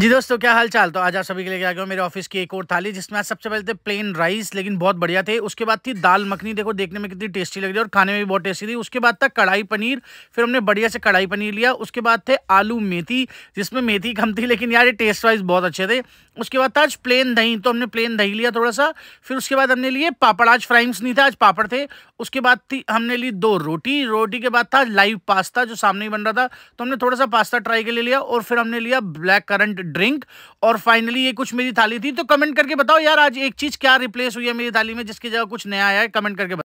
जी दोस्तों क्या हाल चाल तो आज आप सभी के लिए क्या गया मेरे ऑफिस की एक और थाली जिसमें आज सबसे पहले थे प्लेन राइस लेकिन बहुत बढ़िया थे उसके बाद थी दाल मखनी देखो देखने में कितनी टेस्टी लग रही और खाने में भी बहुत टेस्टी थी उसके बाद था कढ़ाई पनीर फिर हमने बढ़िया से कढ़ाई पनीर लिया उसके बाद थे आलू मेथी जिसमें मेथी कम थी लेकिन यार ये टेस्ट वाइज बहुत अच्छे थे उसके बाद था आज प्लेन दही तो हमने प्लेन दही लिया थोड़ा सा फिर उसके बाद हमने लिए पापड़ आज फ्राइम्स नहीं था आज पापड़ थे उसके बाद थी हमने ली दो रोटी रोटी के बाद था लाइव पास्ता जो सामने ही बन रहा था तो हमने थोड़ा सा पास्ता ट्राई के लिए लिया और फिर हमने लिया ब्लैक करंट ड्रिंक और फाइनली ये कुछ मेरी थाली थी तो कमेंट करके बताओ यार आज एक चीज़ क्या रिप्लेस हुई है मेरी थाली में जिसकी जगह कुछ नया आया है कमेंट करके